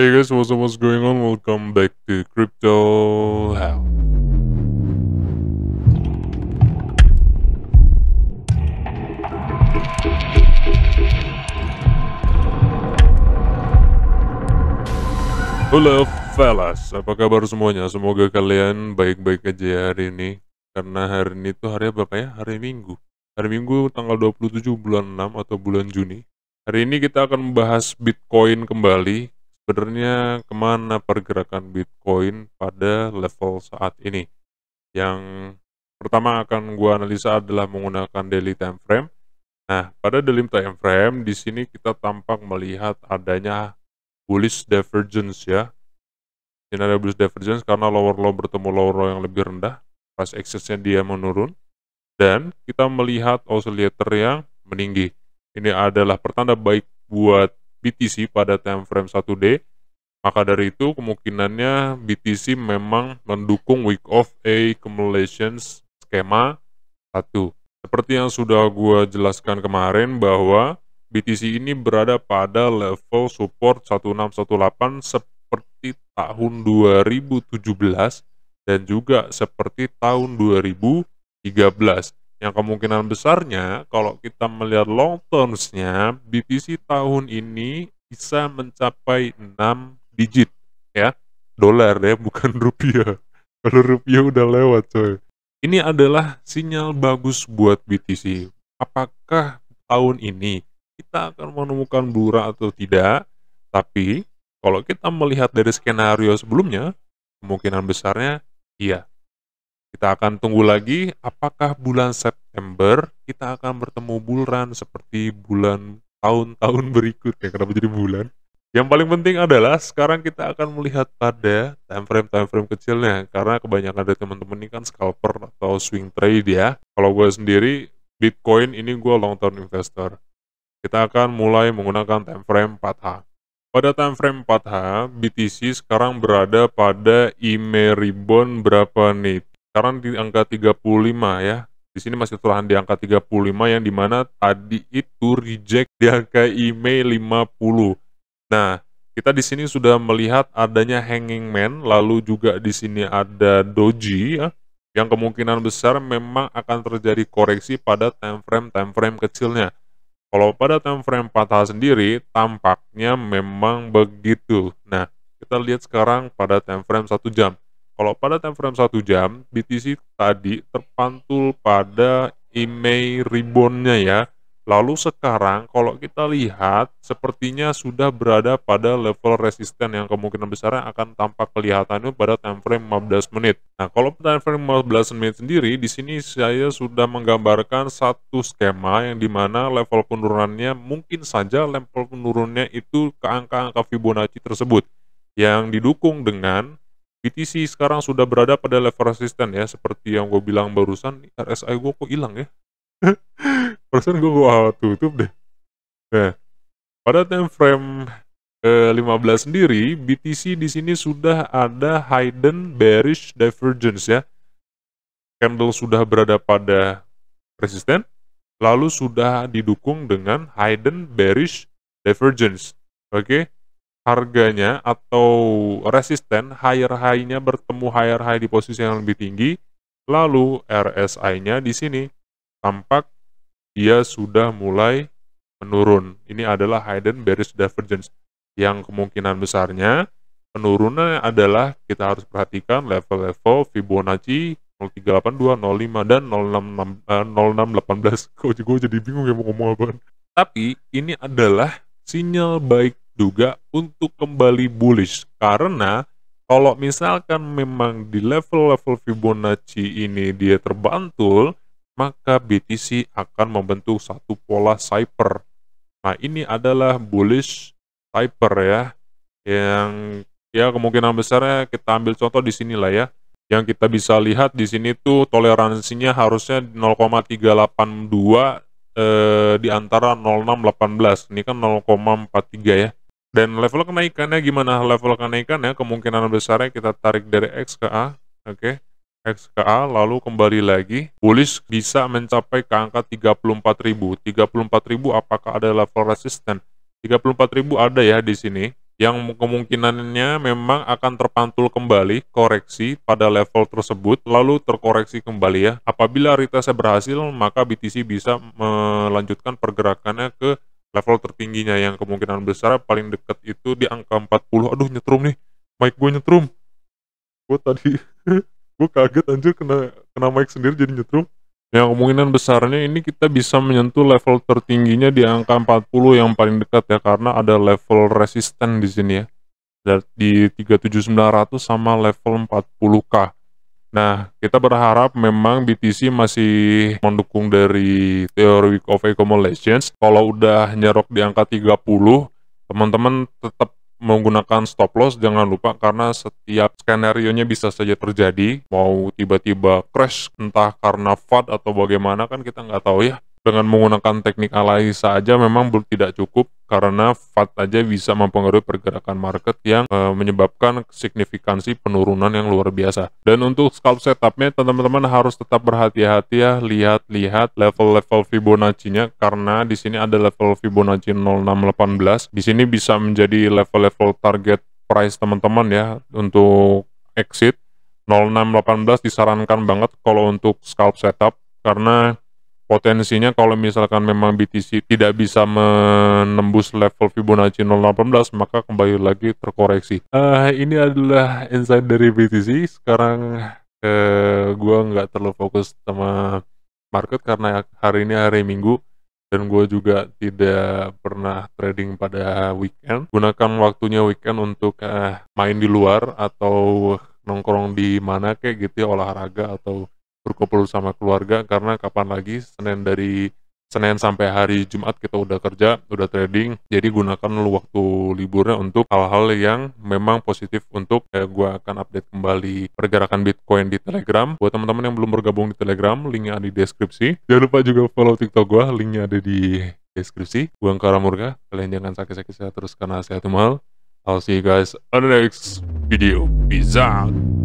Hey guys, what's up, what's going on? Welcome back to Crypto How. Hello fellas, apa kabar semuanya? Semoga kalian baik-baik aja ya hari ini Karena hari ini tuh hari apa ya? Hari Minggu Hari Minggu tanggal 27 bulan 6 atau bulan Juni Hari ini kita akan membahas Bitcoin kembali sebenarnya kemana pergerakan Bitcoin pada level saat ini. Yang pertama akan gua analisa adalah menggunakan daily time frame. Nah, pada daily time frame di sini kita tampak melihat adanya bullish divergence ya. Ini ada bullish divergence karena lower low bertemu lower low yang lebih rendah, price excessnya dia menurun dan kita melihat oscillator yang meninggi. Ini adalah pertanda baik buat BTC pada time frame 1D. Maka dari itu kemungkinannya BTC memang mendukung week of a accumulations skema 1. Seperti yang sudah gue jelaskan kemarin bahwa BTC ini berada pada level support 1618 seperti tahun 2017 dan juga seperti tahun 2013 yang kemungkinan besarnya kalau kita melihat long termsnya BTC tahun ini bisa mencapai 6 digit ya dolar ya bukan rupiah kalau rupiah udah lewat coy ini adalah sinyal bagus buat BTC apakah tahun ini kita akan menemukan bura atau tidak tapi kalau kita melihat dari skenario sebelumnya kemungkinan besarnya iya kita akan tunggu lagi apakah bulan September kita akan bertemu bulan seperti bulan tahun-tahun berikut ya kenapa jadi bulan. Yang paling penting adalah sekarang kita akan melihat pada time frame time frame kecilnya karena kebanyakan dari teman-teman ini kan scalper atau swing trade ya. Kalau gue sendiri Bitcoin ini gue long term investor. Kita akan mulai menggunakan time frame 4H. Pada time frame 4H, BTC sekarang berada pada IME rebound berapa nih? sekarang di angka 35 ya di sini masih turahan di angka 35 yang dimana tadi itu reject di angka IMEI 50 nah kita di sini sudah melihat adanya hanging man lalu juga di sini ada doji ya yang kemungkinan besar memang akan terjadi koreksi pada time frame time frame kecilnya. Kalau pada time frame patah sendiri tampaknya memang begitu. Nah, kita lihat sekarang pada time frame 1 jam. Kalau pada time frame 1 jam, BTC tadi terpantul pada EMA ribonnya ya. Lalu sekarang kalau kita lihat sepertinya sudah berada pada level resisten yang kemungkinan besar akan tampak kelihatan pada time frame 15 menit. Nah, kalau pada time frame 15 menit sendiri di sini saya sudah menggambarkan satu skema yang dimana level penurunannya mungkin saja level penurunnya itu ke angka-angka Fibonacci tersebut yang didukung dengan BTC sekarang sudah berada pada level resisten ya seperti yang gue bilang barusan RSI gue kok hilang ya persen gue gue tutup deh nah pada time frame eh, 15 sendiri BTC di sini sudah ada hidden bearish divergence ya candle sudah berada pada resisten lalu sudah didukung dengan hidden bearish divergence oke okay? harganya atau resisten higher high-nya bertemu higher high di posisi yang lebih tinggi, lalu RSI-nya di sini tampak dia sudah mulai menurun. Ini adalah hidden bearish divergence yang kemungkinan besarnya penurunannya adalah kita harus perhatikan level-level Fibonacci 0382, 05 dan 0618. Eh, Kok gue jadi bingung ya mau ngomong apa. Tapi ini adalah sinyal baik juga untuk kembali bullish karena kalau misalkan memang di level-level Fibonacci ini dia terbantul maka BTC akan membentuk satu pola cyper nah ini adalah bullish cyper ya yang ya kemungkinan besarnya kita ambil contoh di sini ya yang kita bisa lihat di sini tuh toleransinya harusnya 0,382 eh, di antara 0618 ini kan 0,43 ya dan level kenaikannya gimana level kenaikannya kemungkinan besarnya kita tarik dari X ke A oke okay. X ke A lalu kembali lagi bullish bisa mencapai ke angka 34.000 34.000 apakah ada level resisten 34.000 ada ya di sini yang kemungkinannya memang akan terpantul kembali koreksi pada level tersebut lalu terkoreksi kembali ya apabila retestnya berhasil maka BTC bisa melanjutkan pergerakannya ke level tertingginya yang kemungkinan besar paling dekat itu di angka 40 aduh nyetrum nih mic gue nyetrum gue tadi gue kaget anjir kena kena mic sendiri jadi nyetrum yang kemungkinan besarnya ini kita bisa menyentuh level tertingginya di angka 40 yang paling dekat ya karena ada level resisten di sini ya di 37900 sama level 40k Nah, kita berharap memang BTC masih mendukung dari teori of Accumulations. Kalau udah nyerok di angka 30, teman-teman tetap menggunakan stop loss jangan lupa karena setiap skenario nya bisa saja terjadi mau tiba-tiba crash entah karena FAD atau bagaimana kan kita nggak tahu ya dengan menggunakan teknik analis saja memang belum tidak cukup karena FAT aja bisa mempengaruhi pergerakan market yang e, menyebabkan signifikansi penurunan yang luar biasa. Dan untuk scalp setupnya teman-teman harus tetap berhati-hati ya, lihat-lihat level-level Fibonacci-nya karena di sini ada level Fibonacci 0618. Di sini bisa menjadi level-level target price teman-teman ya untuk exit 0618 disarankan banget kalau untuk scalp setup karena potensinya kalau misalkan memang BTC tidak bisa menembus level Fibonacci 018 maka kembali lagi terkoreksi uh, ini adalah insight dari BTC sekarang uh, eh, gue nggak terlalu fokus sama market karena hari ini hari Minggu dan gue juga tidak pernah trading pada weekend gunakan waktunya weekend untuk uh, main di luar atau nongkrong di mana kayak gitu ya, olahraga atau berkumpul sama keluarga karena kapan lagi Senin dari Senin sampai hari Jumat kita udah kerja, udah trading. Jadi gunakan lu waktu liburnya untuk hal-hal yang memang positif untuk eh, gue akan update kembali pergerakan Bitcoin di Telegram. Buat teman-teman yang belum bergabung di Telegram, linknya ada di deskripsi. Jangan lupa juga follow TikTok gue, linknya ada di deskripsi. Gue Angkara Murga, kalian jangan sakit-sakit saya terus karena sehat mahal. I'll see you guys on the next video. Peace out.